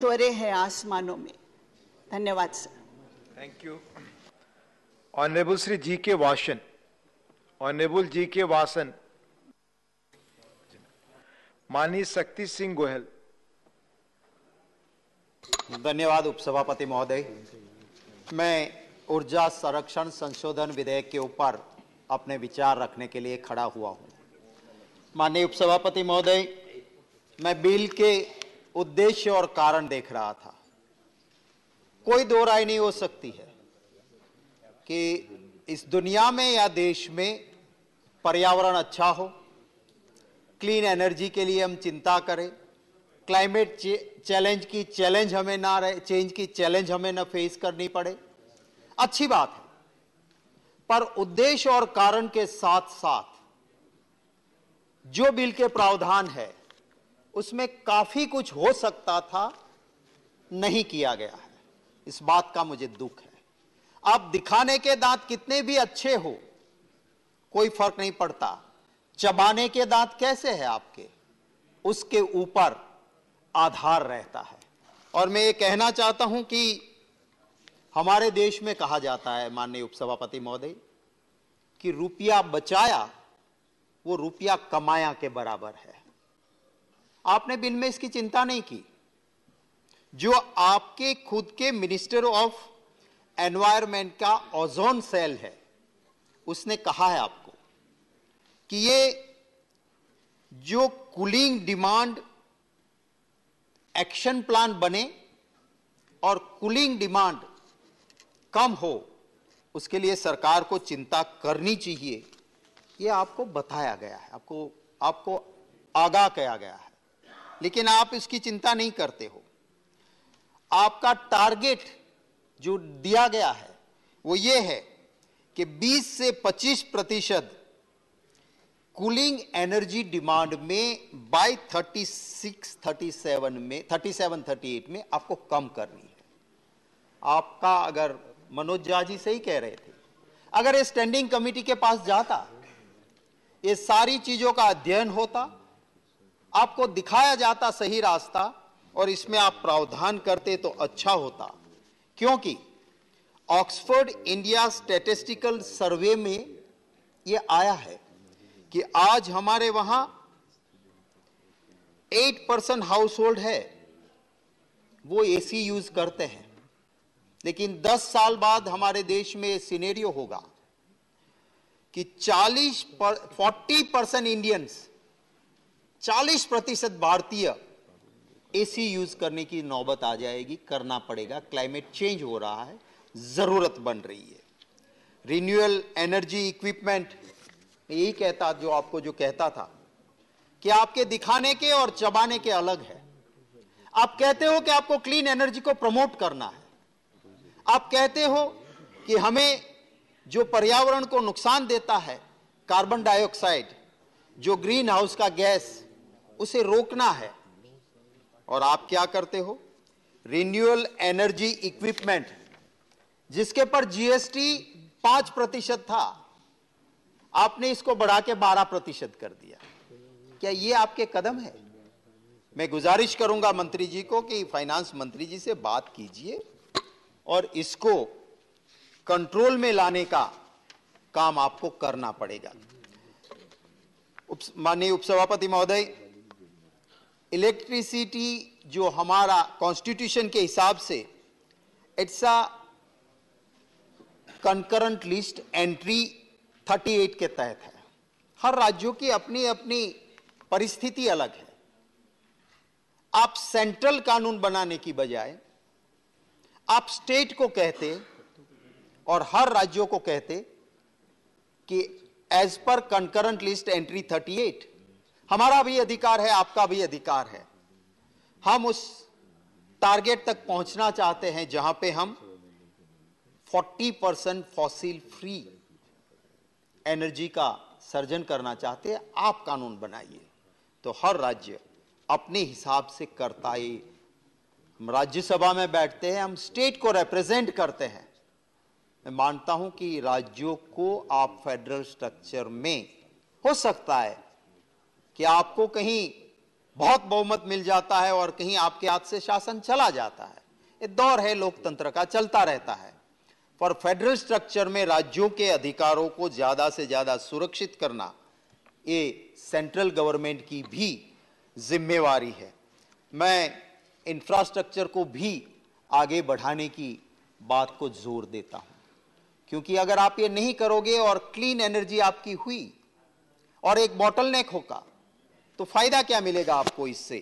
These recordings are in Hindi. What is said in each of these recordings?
त्वरे है आसमानों में धन्यवाद sir thank you honourable Shri G K Vasan honourable ji K Vasan मानी शक्ति सिंह गोहल धन्यवाद उपसभापति महोदय मैं ऊर्जा संरक्षण संशोधन विधेयक के ऊपर अपने विचार रखने के लिए खड़ा हुआ हूं माननीय उपसभापति महोदय मैं बिल के उद्देश्य और कारण देख रहा था कोई दो राय नहीं हो सकती है कि इस दुनिया में या देश में पर्यावरण अच्छा हो क्लीन एनर्जी के लिए हम चिंता करें क्लाइमेट चैलेंज की चैलेंज हमें ना रहे चेंज की चैलेंज हमें ना फेस करनी पड़े अच्छी बात है पर उद्देश्य और कारण के साथ साथ जो बिल के प्रावधान है उसमें काफी कुछ हो सकता था नहीं किया गया है इस बात का मुझे दुख है आप दिखाने के दांत कितने भी अच्छे हो कोई फर्क नहीं पड़ता चबाने के दांत कैसे हैं आपके उसके ऊपर आधार रहता है और मैं ये कहना चाहता हूं कि हमारे देश में कहा जाता है माननीय उपसभापति महोदय कि रुपया बचाया वो रुपया कमाया के बराबर है आपने बिल में इसकी चिंता नहीं की जो आपके खुद के मिनिस्टर ऑफ एनवायरमेंट का ओजोन सेल है उसने कहा है आपको कि ये जो कूलिंग डिमांड एक्शन प्लान बने और कूलिंग डिमांड कम हो उसके लिए सरकार को चिंता करनी चाहिए ये आपको बताया गया है आपको आपको आगाह किया गया है लेकिन आप इसकी चिंता नहीं करते हो आपका टारगेट जो दिया गया है वो ये है कि 20 से 25 प्रतिशत कूलिंग एनर्जी डिमांड में बाय 36, 37 में 37, 38 में आपको कम करनी है आपका अगर मनोज झा जी सही कह रहे थे अगर ये स्टैंडिंग कमिटी के पास जाता ये सारी चीजों का अध्ययन होता आपको दिखाया जाता सही रास्ता और इसमें आप प्रावधान करते तो अच्छा होता क्योंकि ऑक्सफोर्ड इंडिया स्टेटिस्टिकल सर्वे में ये आया है कि आज हमारे वहां एट परसेंट हाउस होल्ड है वो एसी यूज करते हैं लेकिन 10 साल बाद हमारे देश में सिनेरियो होगा कि 40 पर, 40 परसेंट इंडियंस चालीस प्रतिशत भारतीय एसी यूज करने की नौबत आ जाएगी करना पड़ेगा क्लाइमेट चेंज हो रहा है जरूरत बन रही है रिन्यूअल एनर्जी इक्विपमेंट यही कहता जो आपको जो कहता था कि आपके दिखाने के और चबाने के अलग है आप कहते हो कि आपको क्लीन एनर्जी को प्रमोट करना है आप कहते हो कि हमें जो पर्यावरण को नुकसान देता है कार्बन डाइऑक्साइड जो ग्रीन हाउस का गैस उसे रोकना है और आप क्या करते हो रिन्यूअल एनर्जी इक्विपमेंट जिसके पर जीएसटी पांच प्रतिशत था आपने इसको बढ़ा के बारह प्रतिशत कर दिया क्या ये आपके कदम है मैं गुजारिश करूंगा मंत्री जी को कि फाइनेंस मंत्री जी से बात कीजिए और इसको कंट्रोल में लाने का काम आपको करना पड़ेगा उप, माननीय उपसभापति महोदय इलेक्ट्रिसिटी जो हमारा कॉन्स्टिट्यूशन के हिसाब से it's a concurrent list entry 38 के तहत है हर राज्यों की अपनी अपनी परिस्थिति अलग है आप सेंट्रल कानून बनाने की बजाय आप स्टेट को कहते और हर राज्यों को कहते कि as per concurrent list entry 38 हमारा भी अधिकार है आपका भी अधिकार है हम उस टारगेट तक पहुंचना चाहते हैं जहां पे हम 40 परसेंट फॉसिल फ्री एनर्जी का सर्जन करना चाहते हैं आप कानून बनाइए तो हर राज्य अपने हिसाब से करता ही हम राज्यसभा में बैठते हैं हम स्टेट को रिप्रेजेंट करते हैं मैं मानता हूं कि राज्यों को आप फेडरल स्ट्रक्चर में हो सकता है कि आपको कहीं बहुत बहुमत मिल जाता है और कहीं आपके हाथ से शासन चला जाता है ये दौर है लोकतंत्र का चलता रहता है पर फेडरल स्ट्रक्चर में राज्यों के अधिकारों को ज़्यादा से ज़्यादा सुरक्षित करना ये सेंट्रल गवर्नमेंट की भी जिम्मेवारी है मैं इंफ्रास्ट्रक्चर को भी आगे बढ़ाने की बात को जोर देता हूं क्योंकि अगर आप ये नहीं करोगे और क्लीन एनर्जी आपकी हुई और एक बॉटल नेक होगा तो फायदा क्या मिलेगा आपको इससे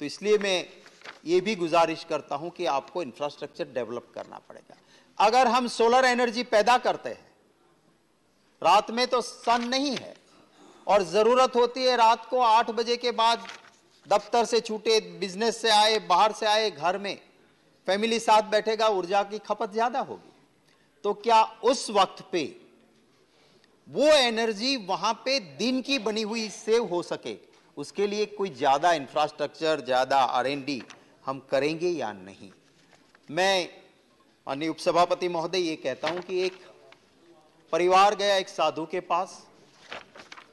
तो इसलिए मैं ये भी गुजारिश करता हूं कि आपको इंफ्रास्ट्रक्चर डेवलप करना पड़ेगा अगर हम सोलर एनर्जी पैदा करते हैं रात में तो सन नहीं है और ज़रूरत होती है रात को आठ बजे के बाद दफ्तर से छूटे बिजनेस से आए बाहर से आए घर में फैमिली साथ बैठेगा ऊर्जा की खपत ज़्यादा होगी तो क्या उस वक्त पे वो एनर्जी वहां पे दिन की बनी हुई सेव हो सके उसके लिए कोई ज़्यादा इंफ्रास्ट्रक्चर ज़्यादा आर हम करेंगे या नहीं मैं माननीय उपसभापति महोदय ये कहता हूँ कि एक परिवार गया एक साधु के पास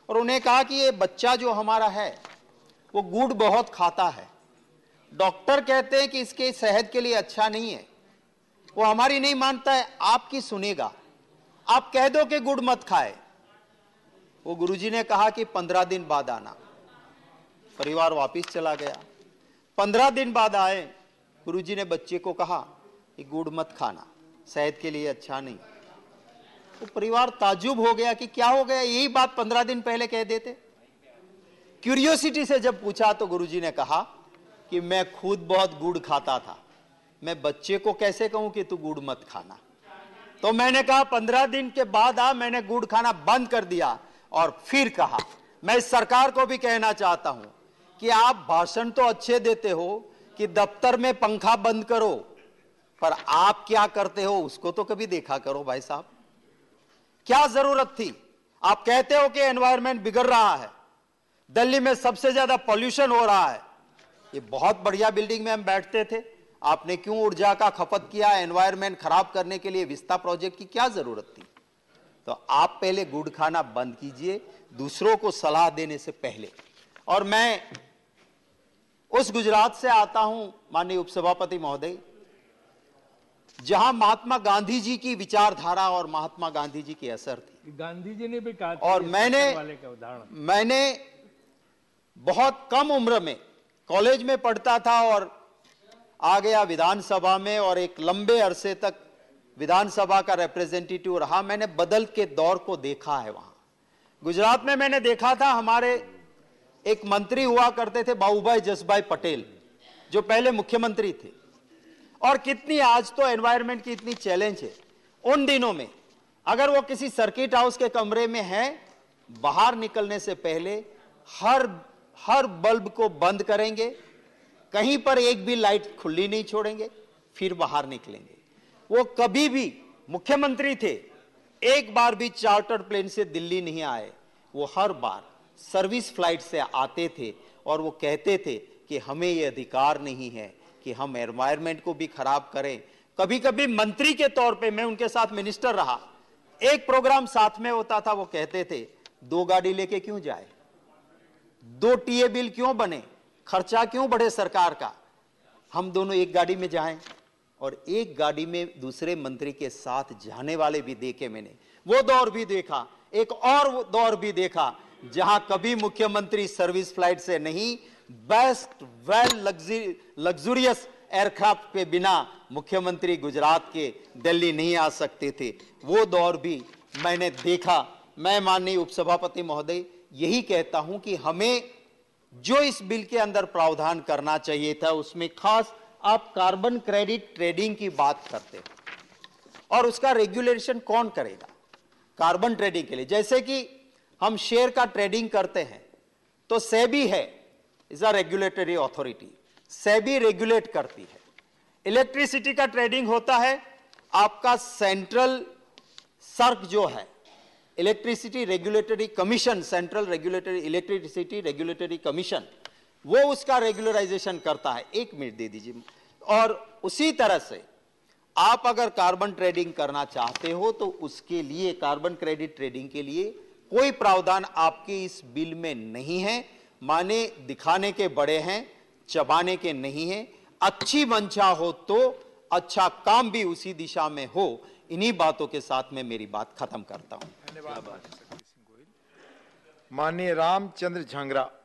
और उन्हें कहा कि ये बच्चा जो हमारा है वो गुड़ बहुत खाता है डॉक्टर कहते हैं कि इसके सेहत के लिए अच्छा नहीं है वो हमारी नहीं मानता है आपकी सुनेगा आप कह दो कि गुड़ मत खाए वो गुरुजी ने कहा कि पंद्रह दिन बाद आना परिवार वापिस चला गया पंद्रह दिन बाद आए जी ने बच्चे को कहा कि गुड़ मत खाना सेहत के लिए अच्छा नहीं तो परिवार ताजुब हो गया कि क्या हो गया यही बात पंद्रह दिन पहले कह देते क्यूरियोसिटी से जब पूछा तो गुरुजी ने कहा कि मैं खुद बहुत गुड़ खाता था मैं बच्चे को कैसे कहूं कि तू गुड़ मत खाना तो मैंने कहा पंद्रह दिन के बाद आ मैंने गुड़ खाना बंद कर दिया और फिर कहा मैं सरकार को भी कहना चाहता हूं कि आप भाषण तो अच्छे देते हो कि दफ्तर में पंखा बंद करो पर आप क्या करते हो उसको तो कभी देखा करो भाई साहब क्या जरूरत थी आप कहते हो कि एनवायरमेंट बिगड़ रहा है दिल्ली में सबसे ज्यादा पॉल्यूशन हो रहा है ये बहुत बढ़िया बिल्डिंग में हम बैठते थे आपने क्यों ऊर्जा का खपत किया एनवायरमेंट खराब करने के लिए विस्ता प्रोजेक्ट की क्या जरूरत थी तो आप पहले गुड़ खाना बंद कीजिए दूसरों को सलाह देने से पहले और मैं उस गुजरात से आता हूं माननीय उपसभापति महोदय जहां महात्मा गांधी जी की विचारधारा और महात्मा गांधी जी की असर थी गांधी जी ने भी कहा और मैंने मैंने बहुत कम उम्र में कॉलेज में पढ़ता था और आ गया विधानसभा में और एक लंबे अरसे तक विधानसभा का रिप्रेजेंटेटिव रहा मैंने बदल के दौर को देखा है वहां गुजरात में मैंने देखा था हमारे एक मंत्री हुआ करते थे बाबूभाई जसभाई पटेल जो पहले मुख्यमंत्री थे और कितनी आज तो एनवायरमेंट की इतनी चैलेंज है उन दिनों में अगर वो किसी सर्किट हाउस के कमरे में है बाहर निकलने से पहले हर हर बल्ब को बंद करेंगे कहीं पर एक भी लाइट खुली नहीं छोड़ेंगे फिर बाहर निकलेंगे वो कभी भी मुख्यमंत्री थे एक बार भी चार्टर्ड प्लेन से दिल्ली नहीं आए वो हर बार सर्विस फ्लाइट से आते थे और वो कहते थे कि हमें ये अधिकार नहीं है कि हम एनवायरमेंट को भी खराब करें कभी कभी मंत्री के तौर पे मैं उनके साथ मिनिस्टर रहा एक प्रोग्राम साथ में होता था वो कहते थे दो गाड़ी लेके क्यों जाए दो टीए बिल क्यों बने खर्चा क्यों बढ़े सरकार का हम दोनों एक गाड़ी में जाएं और एक गाड़ी में दूसरे मंत्री के साथ जाने वाले भी देखे मैंने वो दौर भी देखा एक और दौर भी देखा जहां कभी मुख्यमंत्री सर्विस फ्लाइट से नहीं बेस्ट वेल लग्जूरियस एयरक्राफ्ट के बिना मुख्यमंत्री गुजरात के दिल्ली नहीं आ सकते थे वो दौर भी मैंने देखा मैं माननीय उपसभापति महोदय यही कहता हूं कि हमें जो इस बिल के अंदर प्रावधान करना चाहिए था उसमें खास आप कार्बन क्रेडिट ट्रेडिंग की बात करते और उसका रेगुलेशन कौन करेगा कार्बन ट्रेडिंग के लिए जैसे कि हम शेयर का ट्रेडिंग करते हैं तो सेबी है is a regulatory authority SEBI regulate करती है इलेक्ट्रिसिटी का ट्रेडिंग होता है आपका सेंट्रल सर्क जो है electricity regulatory commission central regulatory electricity regulatory commission वो उसका रेगुलराइजेशन करता है एक मिनट दे दीजिए और उसी तरह से आप अगर कार्बन ट्रेडिंग करना चाहते हो तो उसके लिए कार्बन क्रेडिट ट्रेडिंग के लिए कोई प्रावधान आपके इस बिल में नहीं है माने दिखाने के बड़े हैं चबाने के नहीं है अच्छी मंशा हो तो अच्छा काम भी उसी दिशा में हो इन्हीं बातों के साथ में मेरी बात खत्म करता हूं धन्यवाद माननीय रामचंद्र झंगरा